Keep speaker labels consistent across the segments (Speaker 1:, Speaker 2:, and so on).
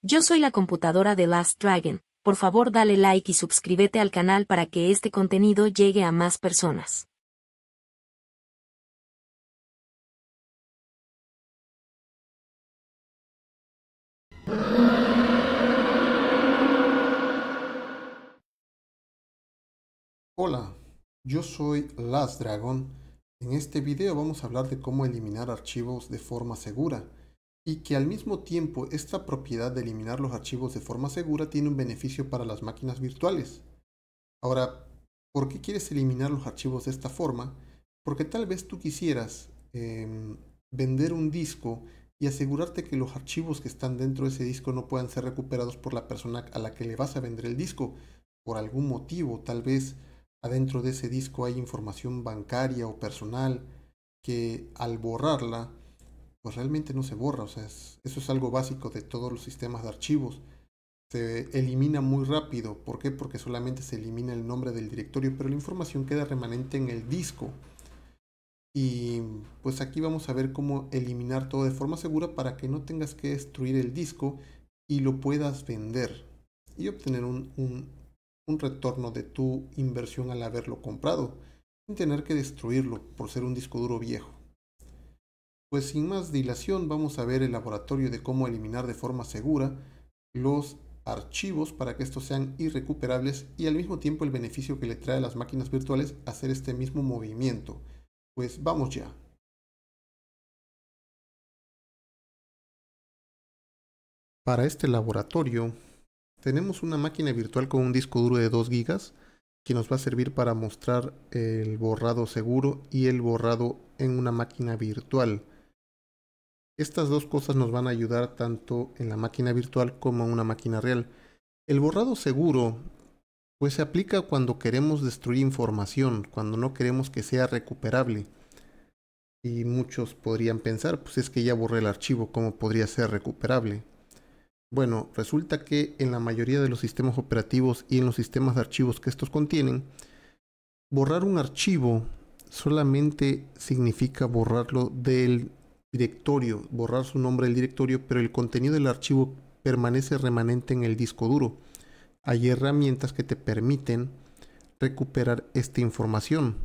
Speaker 1: Yo soy la computadora de Last Dragon, por favor dale like y suscríbete al canal para que este contenido llegue a más personas.
Speaker 2: Hola, yo soy Last Dragon. En este video vamos a hablar de cómo eliminar archivos de forma segura y que al mismo tiempo esta propiedad de eliminar los archivos de forma segura tiene un beneficio para las máquinas virtuales. Ahora, ¿por qué quieres eliminar los archivos de esta forma? Porque tal vez tú quisieras em, vender un disco y asegurarte que los archivos que están dentro de ese disco no puedan ser recuperados por la persona a la que le vas a vender el disco. Por algún motivo, tal vez adentro de ese disco hay información bancaria o personal que al borrarla pues realmente no se borra. O sea, eso es algo básico de todos los sistemas de archivos. Se elimina muy rápido. ¿Por qué? Porque solamente se elimina el nombre del directorio, pero la información queda remanente en el disco. Y pues aquí vamos a ver cómo eliminar todo de forma segura para que no tengas que destruir el disco y lo puedas vender y obtener un retorno de tu inversión al haberlo comprado, sin tener que destruirlo por ser un disco duro viejo. Pues sin más dilación vamos a ver el laboratorio de cómo eliminar de forma segura los archivos para que estos sean irrecuperables y al mismo tiempo el beneficio
Speaker 1: que le trae a las máquinas virtuales hacer este mismo movimiento. Pues vamos ya. Para este laboratorio tenemos una máquina virtual con un disco duro de 2 GB que
Speaker 2: nos va a servir para mostrar el borrado seguro y el borrado en una máquina virtual. Estas dos cosas nos van a ayudar tanto en la máquina virtual como en una máquina real. El borrado seguro pues se aplica cuando queremos destruir información, cuando no queremos que sea recuperable. Y muchos podrían pensar, pues es que ya borré el archivo, ¿cómo podría ser recuperable? Bueno, resulta que en la mayoría de los sistemas operativos y en los sistemas de archivos que estos contienen, borrar un archivo solamente significa borrarlo del directorio, borrar su nombre del directorio, pero el contenido del archivo permanece remanente en el disco duro. Hay herramientas que te permiten recuperar esta información.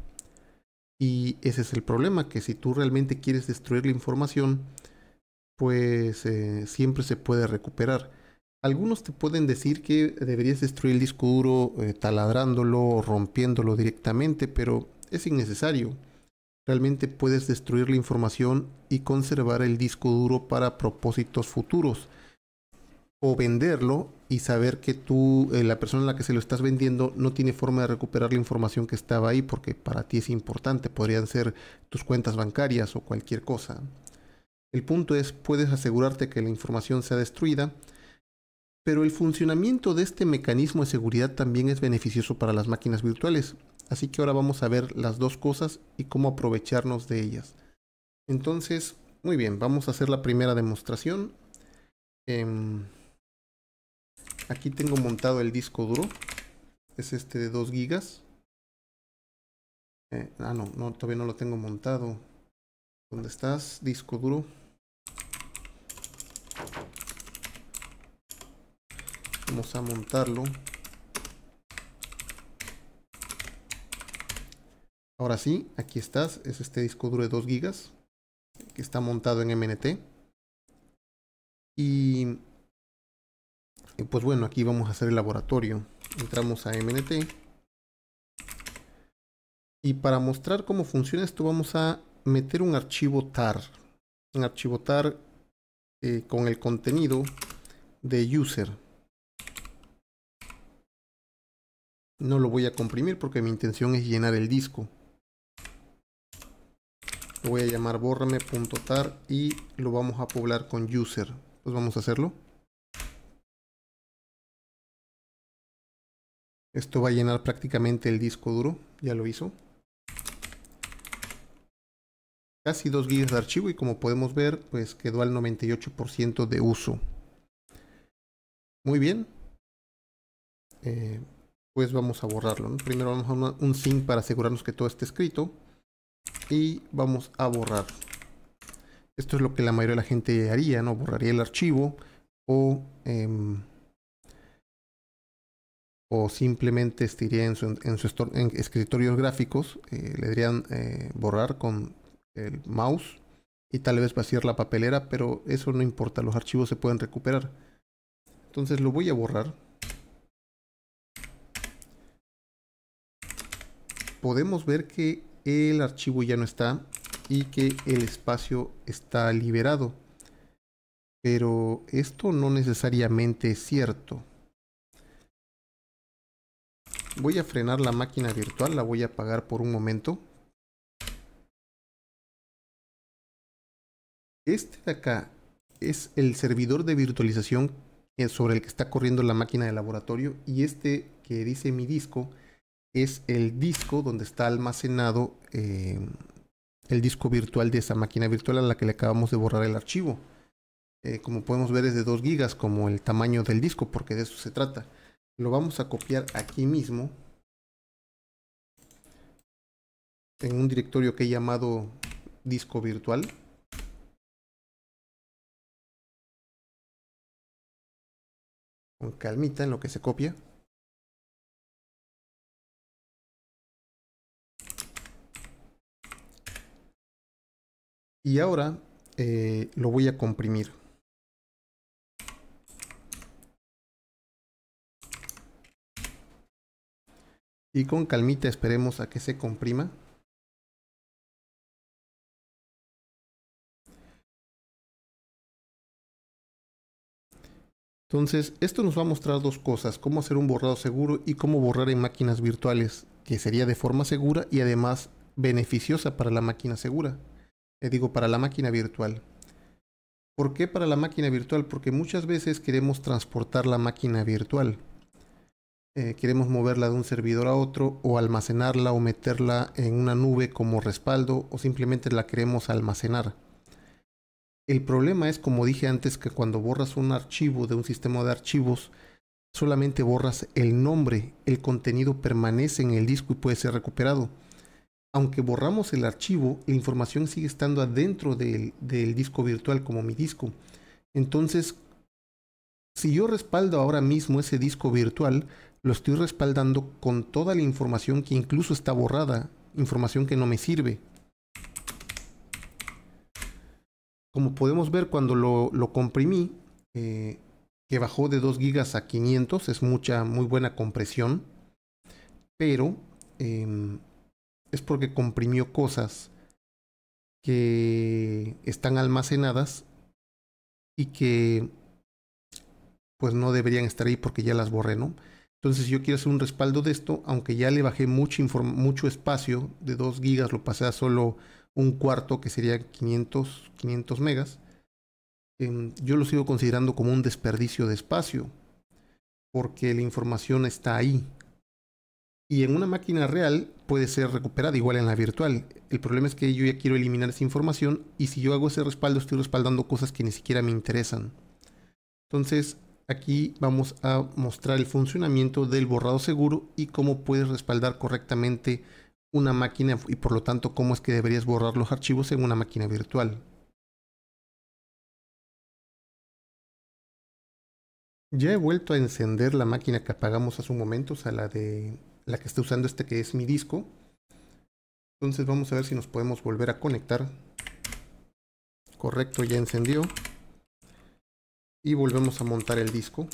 Speaker 2: Y ese es el problema, que si tú realmente quieres destruir la información, pues eh, siempre se puede recuperar. Algunos te pueden decir que deberías destruir el disco duro eh, taladrándolo o rompiéndolo directamente, pero es innecesario Realmente puedes destruir la información y conservar el disco duro para propósitos futuros. O venderlo y saber que tú, eh, la persona a la que se lo estás vendiendo, no tiene forma de recuperar la información que estaba ahí porque para ti es importante. Podrían ser tus cuentas bancarias o cualquier cosa. El punto es, puedes asegurarte que la información sea destruida, pero el funcionamiento de este mecanismo de seguridad también es beneficioso para las máquinas virtuales. Así que ahora vamos a ver las dos cosas y cómo aprovecharnos de ellas. Entonces, muy bien, vamos a hacer la primera demostración. Em, aquí tengo montado el disco duro. Es este de 2 gigas. Eh, ah, no, no, todavía no lo tengo montado. ¿Dónde estás? Disco duro. Vamos a montarlo. Ahora sí, aquí estás, es este disco duro de 2 gigas, que está montado en MNT. Y, pues bueno, aquí vamos a hacer el laboratorio. Entramos a MNT. Y para mostrar cómo funciona esto vamos a meter un archivo tar. Un archivo tar eh, con el contenido de user. No lo voy a comprimir porque mi intención es llenar el disco lo voy a llamar borrame.tar y lo vamos a poblar con user. Pues vamos a hacerlo.
Speaker 1: Esto va a llenar prácticamente el disco duro, ya lo hizo. Casi dos
Speaker 2: GB de archivo y como podemos ver, pues quedó al 98% de uso. Muy bien. Eh, pues vamos a borrarlo. Primero vamos a un sync para asegurarnos que todo esté escrito y vamos a borrar. Esto es lo que la mayoría de la gente haría, ¿no? Borraría el archivo o, em, o simplemente estaría en su, en escritorios gráficos, eh, le dirían eh, borrar con el mouse y tal vez vaciar la papelera, pero eso no importa, los archivos se pueden recuperar. Entonces lo voy a borrar. Podemos ver que el archivo ya no está y que el espacio está liberado. Pero esto no necesariamente es cierto. Voy a frenar la máquina virtual, la voy a apagar por un momento. Este de acá es el servidor de virtualización eh, sobre el que está corriendo la máquina de laboratorio y este que dice mi disco es el disco donde está almacenado eh, el disco virtual de esa máquina virtual a la que le acabamos de borrar el archivo. Eh, como podemos ver es de 2 gigas como el tamaño del disco porque de eso se trata. Lo vamos a copiar aquí mismo
Speaker 1: en un directorio que he llamado disco virtual. Con calmita en lo que se copia. Y ahora eh, lo voy a comprimir. Y con calmita esperemos a que se comprima. Entonces, esto nos va a mostrar dos cosas, cómo hacer un borrado seguro y cómo borrar en máquinas virtuales,
Speaker 2: que sería de forma segura y además beneficiosa para la máquina segura. Eh, digo, para la máquina virtual. ¿Por qué para la máquina virtual? Porque muchas veces queremos transportar la máquina virtual. Eh, queremos moverla de un servidor a otro o almacenarla o meterla en una nube como respaldo o simplemente la queremos almacenar. El problema es, como dije antes, que cuando borras un archivo de un sistema de archivos, solamente borras el nombre, el contenido permanece en el disco y puede ser recuperado aunque borramos el archivo, la información sigue estando adentro del, disco virtual como mi disco. Entonces, si yo respaldo ahora mismo ese disco virtual, lo estoy respaldando con toda la información que incluso está borrada, información que no me sirve. Como podemos ver cuando lo, comprimí, eh, que bajó de 2 GB a 500, es mucha, muy buena compresión, pero... Em, es porque comprimió cosas que están almacenadas y que pues no deberían estar ahí porque ya las borré, ¿no? Entonces yo quiero hacer un respaldo de esto, aunque ya le bajé mucho, mucho espacio, de 2 gigas lo pasé a solo un cuarto, que sería 500, 500 megas, em, yo lo sigo considerando como un desperdicio de espacio, porque la información está ahí, y en una máquina real puede ser recuperada igual en la virtual. El problema es que yo ya quiero eliminar esa información y si yo hago ese respaldo estoy respaldando cosas que ni siquiera me interesan. Entonces aquí vamos a mostrar el funcionamiento del borrado seguro y cómo puedes respaldar
Speaker 1: correctamente una máquina y por lo tanto cómo es que deberías borrar los archivos en una máquina virtual. Ya he vuelto a encender la máquina que apagamos hace un momento, o sea, la de la que está usando este
Speaker 2: que es mi disco. Entonces vamos a ver si nos podemos volver a conectar. Correcto, ya encendió. Y volvemos a montar el disco.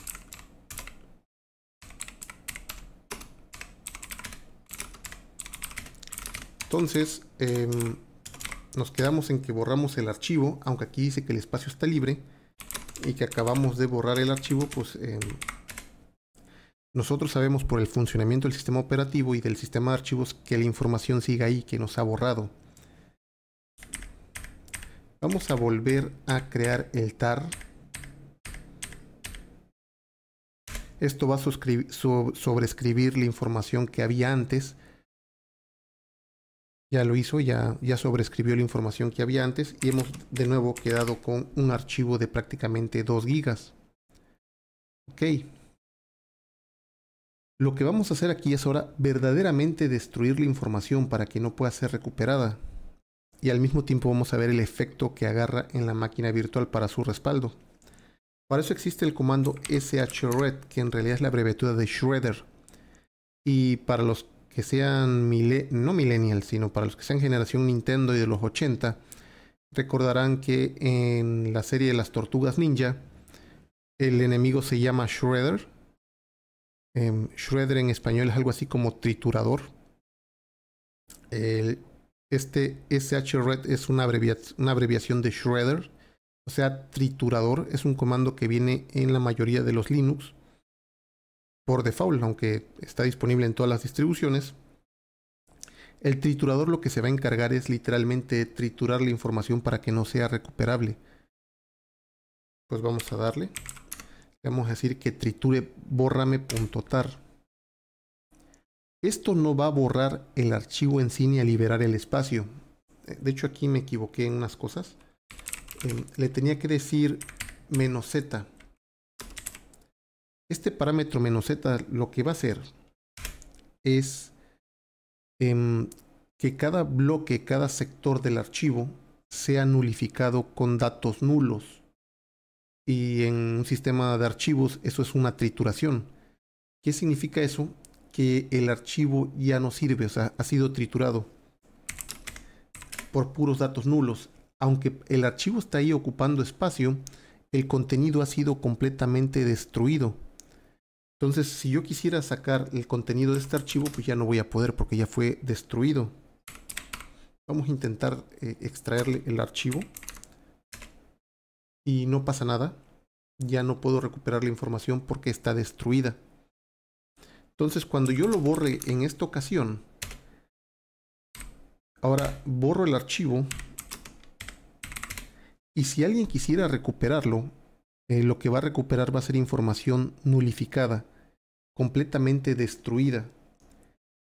Speaker 2: Entonces em, nos quedamos en que borramos el archivo, aunque aquí dice que el espacio está libre y que acabamos de borrar el archivo, pues em, nosotros sabemos por el funcionamiento del sistema operativo y del sistema de archivos que la información sigue ahí, que nos ha borrado. Vamos a volver a crear el tar. Esto va a sobreescribir sobrescribir la información que había antes. Ya lo hizo, ya, ya sobrescribió la información que había antes y hemos de nuevo quedado con un archivo de prácticamente 2 gigas. Ok. Lo que vamos a hacer aquí es ahora verdaderamente destruir la información para que no pueda ser recuperada. Y al mismo tiempo vamos a ver el efecto que agarra en la máquina virtual para su respaldo. Para eso existe el comando shred, que en realidad es la abreviatura de shredder. Y para los que sean no millennials, sino para los que sean generación Nintendo y de los 80, recordarán que en la serie de las tortugas ninja, el enemigo se llama Shredder Em, shredder en español es algo así como triturador. este shred es una, una abreviación de shredder, o sea, triturador es un comando que viene en la mayoría de los Linux por default, aunque está disponible en todas las distribuciones. El triturador lo que se va a encargar es literalmente triturar la información para que no sea recuperable. Pues vamos a darle vamos a decir que triture borrame.tar. Esto no va a borrar el archivo en sí ni a liberar el espacio. Eh, de hecho aquí me equivoqué en unas cosas. Eh, le tenía que decir menos z. Este parámetro menos z lo que va a hacer es em, que cada bloque, cada sector del archivo sea nulificado con datos nulos y en un sistema de archivos eso es una trituración. ¿Qué significa eso? Que el archivo ya no sirve, o sea, ha sido triturado por puros datos nulos. Aunque el archivo está ahí ocupando espacio, el contenido ha sido completamente destruido. Entonces, si yo quisiera sacar el contenido de este archivo, pues ya no voy a poder porque ya fue destruido. Vamos a intentar eh, extraerle el archivo y no pasa nada, ya no puedo recuperar la información porque está destruida. Entonces cuando yo lo borre en esta ocasión, ahora borro el archivo y si alguien quisiera recuperarlo, eh, lo que va a recuperar va a ser información nulificada, completamente destruida.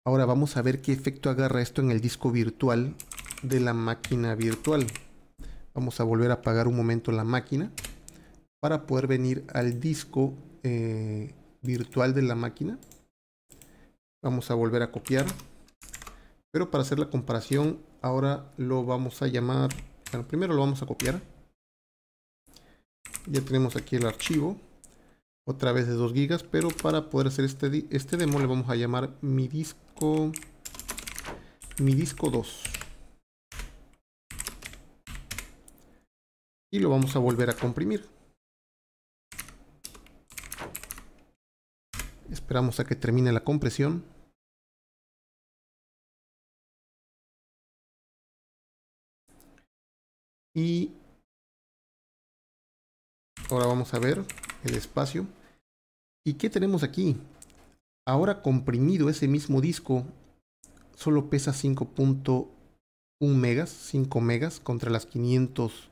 Speaker 2: Ahora vamos a ver qué efecto agarra esto en el disco virtual de la máquina virtual. Vamos a volver a apagar un momento la máquina para poder venir al disco eh, virtual de la máquina. Vamos a volver a copiar. Pero para hacer la comparación, ahora lo vamos a llamar... Bueno, primero lo vamos a copiar. Ya tenemos aquí el archivo. Otra vez de 2 gigas, pero para poder hacer este, este demo le vamos a llamar mi disco... Mi disco 2 y lo vamos a volver a comprimir.
Speaker 1: Esperamos a que termine la compresión. Y ahora vamos a ver el espacio.
Speaker 2: ¿Y qué tenemos aquí? Ahora comprimido ese mismo disco solo pesa 5.1 megas, 5 megas contra las 500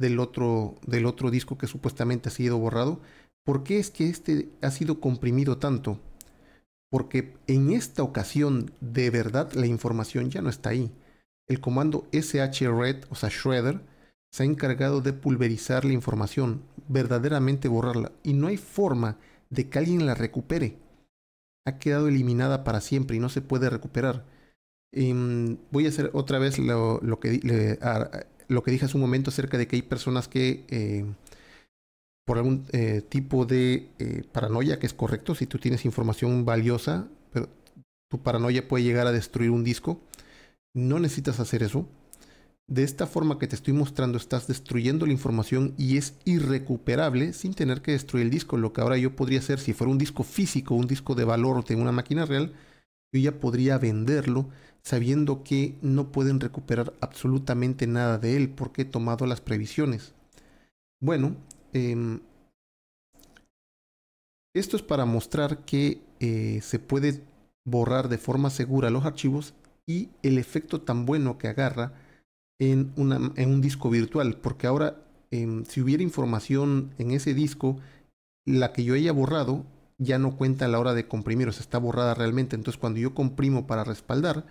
Speaker 2: del otro, del otro disco que supuestamente ha sido borrado. ¿Por qué es que este ha sido comprimido tanto? Porque en esta ocasión de verdad la información ya no está ahí. El comando shred, o sea, shredder, se ha encargado de pulverizar la información, verdaderamente borrarla, y no hay forma de que alguien la recupere. Ha quedado eliminada para siempre y no se puede recuperar. Em, voy a hacer otra vez lo, que lo que dije hace un momento acerca de que hay personas que eh, por algún eh, tipo de eh, paranoia, que es correcto, si tú tienes información valiosa, pero tu paranoia puede llegar a destruir un disco, no necesitas hacer eso. De esta forma que te estoy mostrando, estás destruyendo la información y es irrecuperable sin tener que destruir el disco. Lo que ahora yo podría hacer, si fuera un disco físico, un disco de valor de una máquina real, yo ya podría venderlo sabiendo que no pueden recuperar absolutamente nada de él porque he tomado las previsiones. Bueno, em, esto es para mostrar que eh, se puede borrar de forma segura los archivos y el efecto tan bueno que agarra en, un disco virtual, porque ahora em, si hubiera información en ese disco, la que yo haya borrado ya no cuenta a la hora de comprimir, o sea, está borrada realmente. Entonces, cuando yo comprimo para respaldar,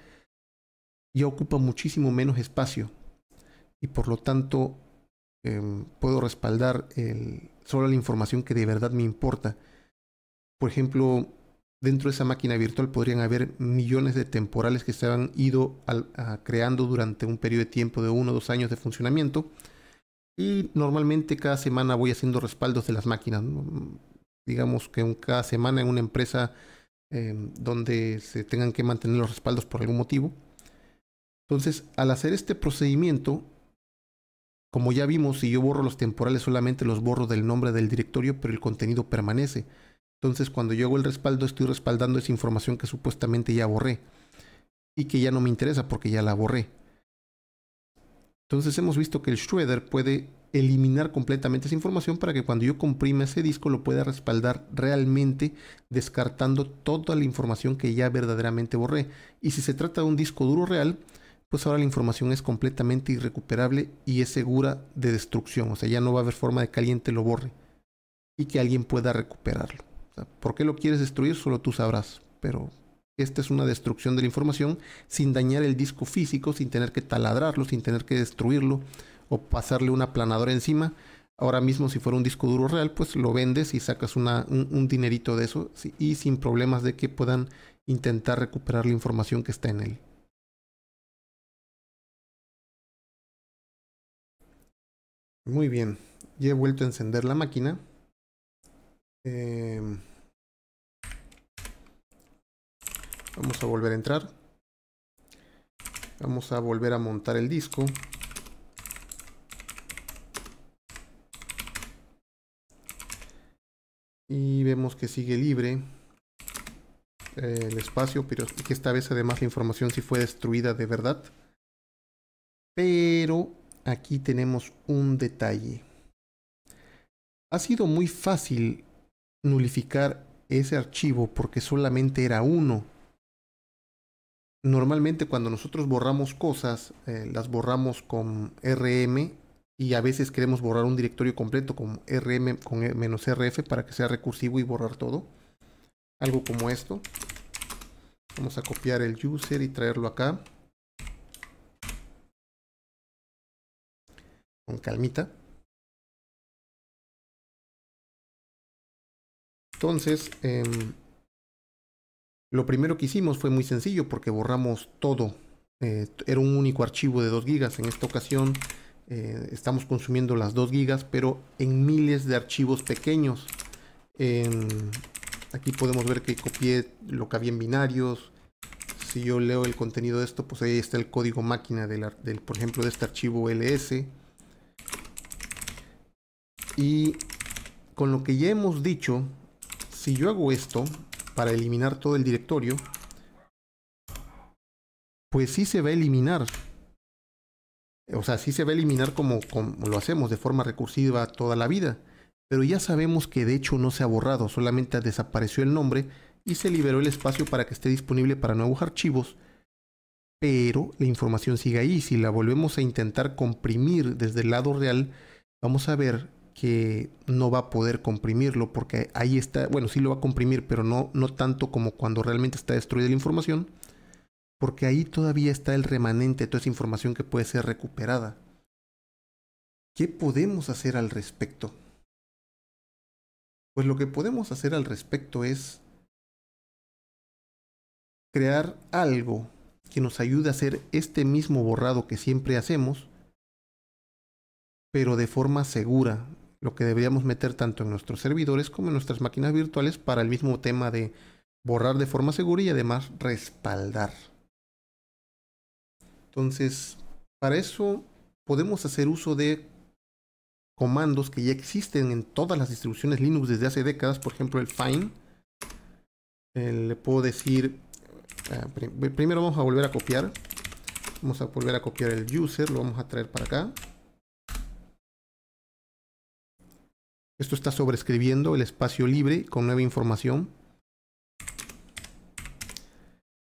Speaker 2: ya ocupa muchísimo menos espacio y por lo tanto em, puedo respaldar solo la información que de verdad me importa. Por ejemplo, dentro de esa máquina virtual podrían haber millones de temporales que se han ido creando durante un periodo de tiempo de uno o dos años de funcionamiento. Y normalmente cada semana voy haciendo respaldos de las máquinas. Digamos que cada semana en una empresa em, donde se tengan que mantener los respaldos por algún motivo, entonces, al hacer este procedimiento, como ya vimos, si yo borro los temporales solamente los borro del nombre del directorio, pero el contenido permanece. Entonces, cuando yo hago el respaldo, estoy respaldando esa información que supuestamente ya borré y que ya no me interesa porque ya la borré. Entonces, hemos visto que el shredder puede eliminar completamente esa información para que cuando yo comprima ese disco lo pueda respaldar realmente descartando toda la información que ya verdaderamente borré. Y si se trata de un disco duro real, pues ahora la información es completamente irrecuperable y es segura de destrucción. O sea, ya no va a haber forma de que alguien te lo borre y que alguien pueda recuperarlo. ¿Por qué lo quieres destruir? Solo tú sabrás. Pero esta es una destrucción de la información sin dañar el disco físico, sin tener que taladrarlo, sin tener que destruirlo o pasarle una planadora encima. Ahora mismo si fuera un disco duro real, pues lo vendes y sacas un, dinerito de eso y sin problemas de que puedan intentar recuperar la
Speaker 1: información que está en él. Muy bien. Ya he vuelto a encender la máquina.
Speaker 2: Em, vamos a volver a entrar. Vamos a volver a montar el disco. Y vemos que sigue libre eh, el espacio, pero que esta vez además la información sí fue destruida de verdad. Pero aquí tenemos un detalle. Ha sido muy fácil nulificar ese archivo porque solamente era uno. Normalmente cuando nosotros borramos cosas, eh, las borramos con RM y a veces queremos borrar un directorio completo con RM con e -rf para que sea recursivo y borrar todo. Algo como esto. Vamos a copiar el
Speaker 1: user y traerlo acá. con calmita. Entonces, em, lo primero que hicimos fue muy sencillo
Speaker 2: porque borramos todo. Eh, era un único archivo de 2 gigas. En esta ocasión eh, estamos consumiendo las 2 gigas, pero en miles de archivos pequeños. Em, aquí podemos ver que copié lo que había en binarios. Si yo leo el contenido de esto, pues ahí está el código máquina del, del por ejemplo, de este archivo ls. Y con lo que ya hemos dicho, si yo hago esto para eliminar todo el directorio, pues sí se va a eliminar. O sea, sí se va a eliminar como, como lo hacemos de forma recursiva toda la vida. Pero ya sabemos que de hecho no se ha borrado, solamente desapareció el nombre y se liberó el espacio para que esté disponible para nuevos archivos. Pero la información sigue ahí. Si la volvemos a intentar comprimir desde el lado real, vamos a ver que no va a poder comprimirlo porque ahí está, bueno, sí lo va a comprimir, pero no, no tanto como cuando realmente está destruida la información, porque ahí todavía está el remanente de toda esa información que puede ser recuperada.
Speaker 1: ¿Qué podemos hacer al respecto? Pues lo que podemos hacer al respecto es crear
Speaker 2: algo que nos ayude a hacer este mismo borrado que siempre hacemos, pero de forma segura, lo que deberíamos meter tanto en nuestros servidores como en nuestras máquinas virtuales para el mismo tema de borrar de forma segura y además respaldar. Entonces, para eso podemos hacer uso de comandos que ya existen en todas las distribuciones Linux desde hace décadas, por ejemplo el find. Eh, le puedo decir, eh, primero vamos a volver a copiar, vamos a volver a copiar el user, lo vamos a traer para acá Esto está sobrescribiendo el espacio libre con nueva información.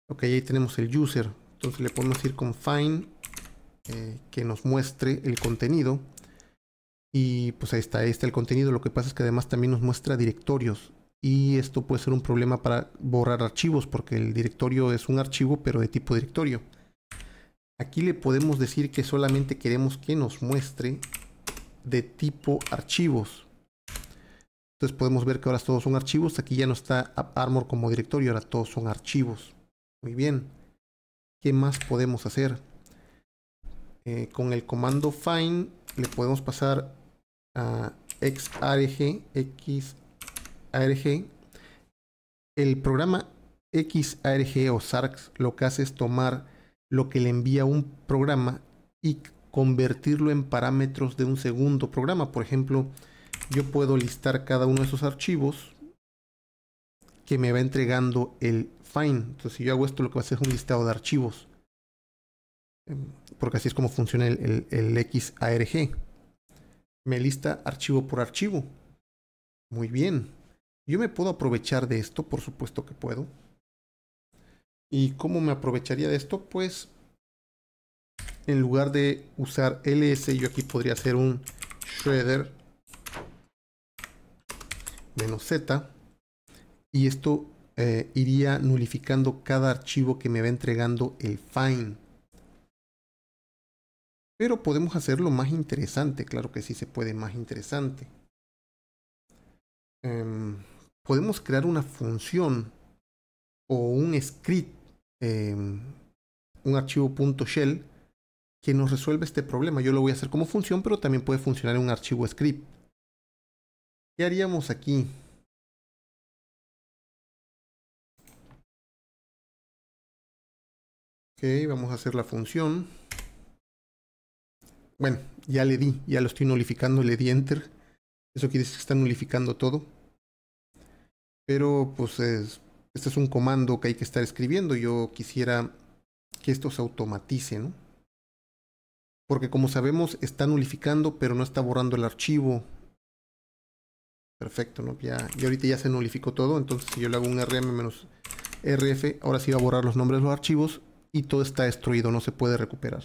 Speaker 2: Ok, ahí tenemos el user. Entonces le podemos ir con find eh, que nos muestre el contenido. Y pues ahí está, ahí está el contenido. Lo que pasa es que además también nos muestra directorios. Y esto puede ser un problema para borrar archivos, porque el directorio es un archivo, pero de tipo directorio. Aquí le podemos decir que solamente queremos que nos muestre de tipo archivos. Entonces podemos ver que ahora todos son archivos. Aquí ya no está Armor como directorio, ahora todos son archivos. Muy bien. ¿Qué más podemos hacer? Eh, con el comando find le podemos pasar a xarg, xarg. El programa xarg o SARX lo que hace es tomar lo que le envía un programa y convertirlo en parámetros de un segundo programa. Por ejemplo, yo puedo listar cada uno de esos archivos que me va entregando el find. Entonces, si yo hago esto, lo que va a hacer es un listado de archivos. Em, porque así es como funciona el, el, el XARG. Me lista archivo por archivo. Muy bien. Yo me puedo aprovechar de esto, por supuesto que puedo. ¿Y cómo me aprovecharía de esto? Pues en lugar de usar ls, yo aquí podría hacer un shredder menos z y esto eh, iría nulificando cada archivo que me va entregando el find. Pero podemos hacerlo más interesante, claro que sí se puede más interesante. Em, podemos crear una función o un script, em, un archivo .shell que nos resuelve este problema. Yo lo voy a hacer como función,
Speaker 1: pero también puede funcionar en un archivo script. ¿Qué haríamos aquí? Ok, vamos a hacer la función. Bueno, ya
Speaker 2: le di, ya lo estoy nulificando, le di enter. Eso quiere decir que está nulificando todo. Pero pues es, este es un comando que hay que estar escribiendo. Yo quisiera que esto se automatice, ¿no? Porque como sabemos está nulificando, pero no está borrando el archivo Perfecto, Ya, y ahorita ya se nulificó todo, entonces si yo le hago un rm-rf, ahora sí va a borrar los nombres de los archivos y todo está destruido, no se puede recuperar.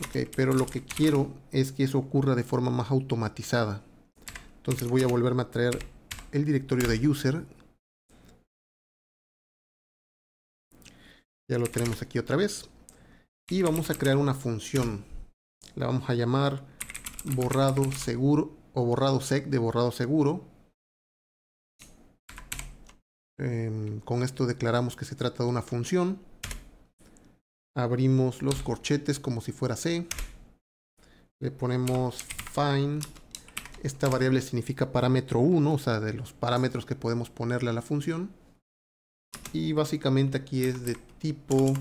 Speaker 2: Ok, pero lo que quiero es que eso ocurra de forma más automatizada. Entonces voy a volverme a traer el directorio de user. Ya lo tenemos aquí otra vez. Y vamos a crear una función. La vamos a llamar borrado seguro borrado sec de borrado seguro. Em, con esto declaramos que se trata de una función. Abrimos los corchetes como si fuera C. Le ponemos find. Esta variable significa parámetro 1, o sea, de los parámetros que podemos ponerle a la función. Y básicamente aquí es de tipo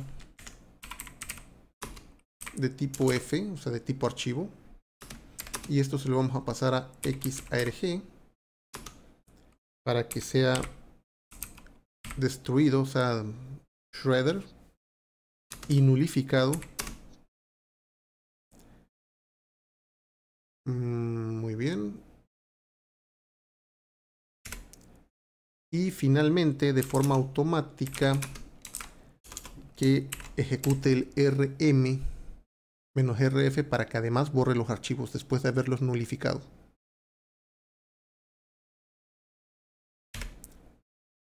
Speaker 2: de tipo F, o sea, de tipo archivo y esto se lo vamos a pasar a xarg
Speaker 1: para que sea destruido, o sea, shredder y nulificado. Mm, muy bien.
Speaker 2: Y finalmente, de forma automática, que ejecute el rm menos rf para que además borre
Speaker 1: los archivos después de haberlos nulificado.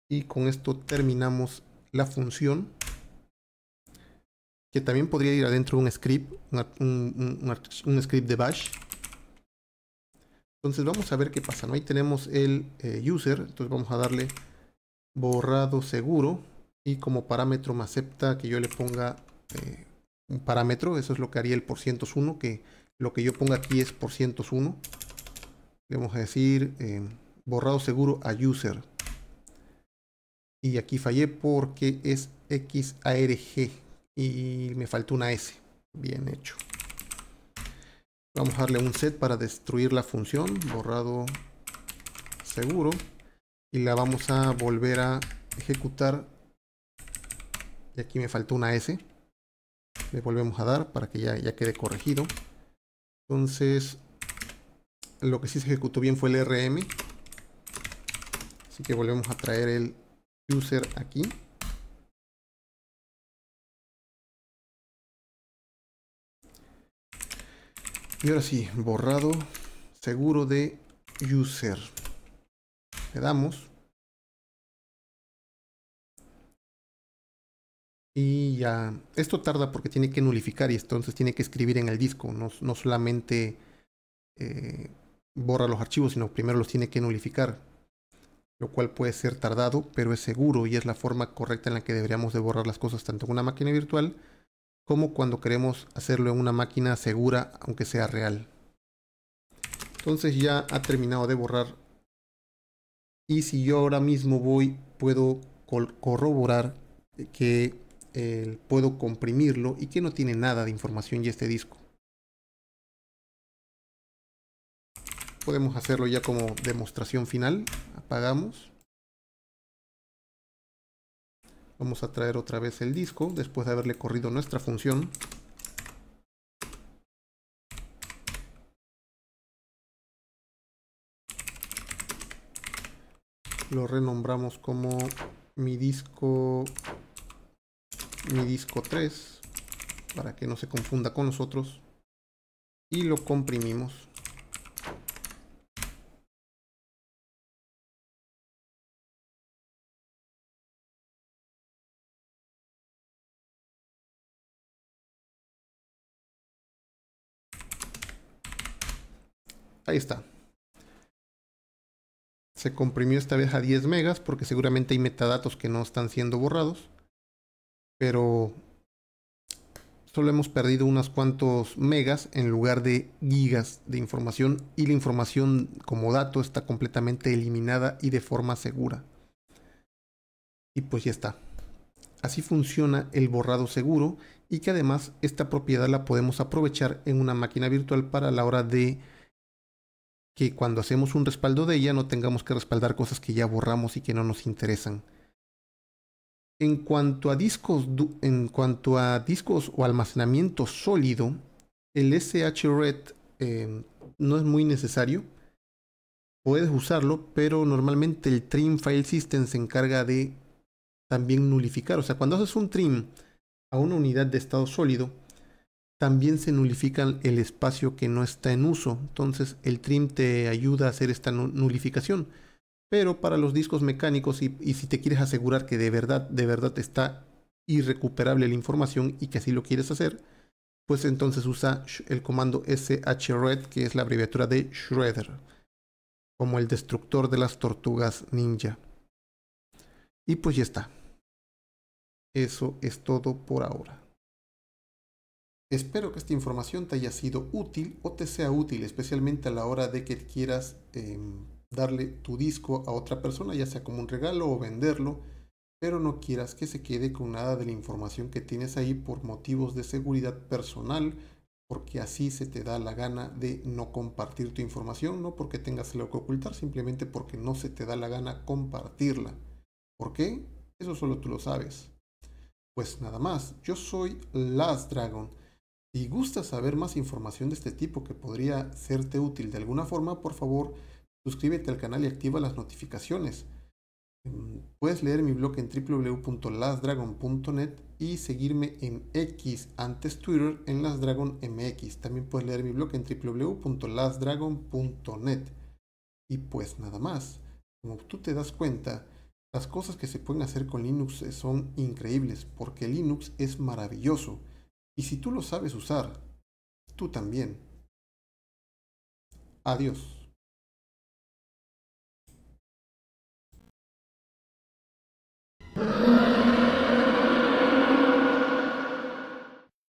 Speaker 1: Y con esto terminamos la función
Speaker 2: que también podría ir adentro un script, un, script de bash. Entonces vamos a ver qué pasa. ¿no? Ahí tenemos el eh, user, entonces vamos a darle borrado seguro y como parámetro me acepta que yo le ponga eh, un parámetro, eso es lo que haría el por 1, que lo que yo ponga aquí es por 1. Le vamos a decir em, borrado seguro a user. Y aquí fallé porque es XARG y me faltó una S. Bien hecho. Vamos a darle un set para destruir la función, borrado seguro. Y la vamos a volver a ejecutar. Y aquí me faltó una S le volvemos a dar para que ya, ya quede corregido. Entonces, lo que sí se ejecutó bien fue el RM.
Speaker 1: Así que volvemos a traer el user aquí. Y ahora sí, borrado seguro de user. Le damos.
Speaker 2: Y ya, esto tarda porque tiene que nulificar y entonces tiene que escribir en el disco, no, solamente eh, borra los archivos, sino primero los tiene que nulificar, lo cual puede ser tardado, pero es seguro y es la forma correcta en la que deberíamos de borrar las cosas tanto en una máquina virtual como cuando queremos hacerlo en una máquina segura, aunque sea real. Entonces ya ha terminado de borrar. Y si yo ahora mismo voy, puedo corroborar que puedo comprimirlo y que no tiene nada de información Y este disco.
Speaker 1: Podemos hacerlo ya como demostración final. Apagamos. Vamos a traer otra vez el disco
Speaker 2: después de haberle corrido nuestra función. Lo renombramos como mi disco mi disco 3 para que no se confunda con los otros y lo
Speaker 1: comprimimos ahí está se comprimió esta
Speaker 2: vez a 10 megas porque seguramente hay metadatos que no están siendo borrados pero solo hemos perdido unos cuantos megas en lugar de gigas de información y la información como dato está completamente eliminada y de forma segura. Y pues ya está. Así funciona el borrado seguro y que además esta propiedad la podemos aprovechar en una máquina virtual para la hora de que cuando hacemos un respaldo de ella no tengamos que respaldar cosas que ya borramos y que no nos interesan. En cuanto a discos, en cuanto a discos o almacenamiento sólido, el SHRED red em, no es muy necesario. Puedes usarlo, pero normalmente el trim file system se encarga de también nulificar. O sea, cuando haces un trim a una unidad de estado sólido, también se nulifica el espacio que no está en uso. Entonces el trim te ayuda a hacer esta nulificación. Pero para los discos mecánicos y, si te quieres asegurar que de verdad, de verdad está irrecuperable la información y que así lo quieres hacer, pues entonces usa el comando shred, que es la abreviatura de shredder, como el destructor de las tortugas ninja. Y pues ya está. Eso es todo por ahora. Espero que esta información te haya sido útil o te sea útil, especialmente a la hora de que quieras em, darle tu disco a otra persona, ya sea como un regalo o venderlo, pero no quieras que se quede con nada de la información que tienes ahí por motivos de seguridad personal, porque así se te da la gana de no compartir tu información, no porque tengas lo que ocultar, simplemente porque no se te da la gana compartirla. ¿Por qué? Eso solo tú lo sabes. Pues nada más, yo soy Last Dragon. y gustas saber más información de este tipo que podría serte útil de alguna forma, por favor, Suscríbete al canal y activa las notificaciones. Mm, puedes leer mi blog en www.lasdragon.net y seguirme en X, antes Twitter, en LasdragonMX. También puedes leer mi blog en www.lasdragon.net. Y pues nada más, como tú te das cuenta, las cosas que se pueden hacer con Linux son increíbles, porque Linux
Speaker 1: es maravilloso. Y si tú lo sabes usar, tú también. Adiós.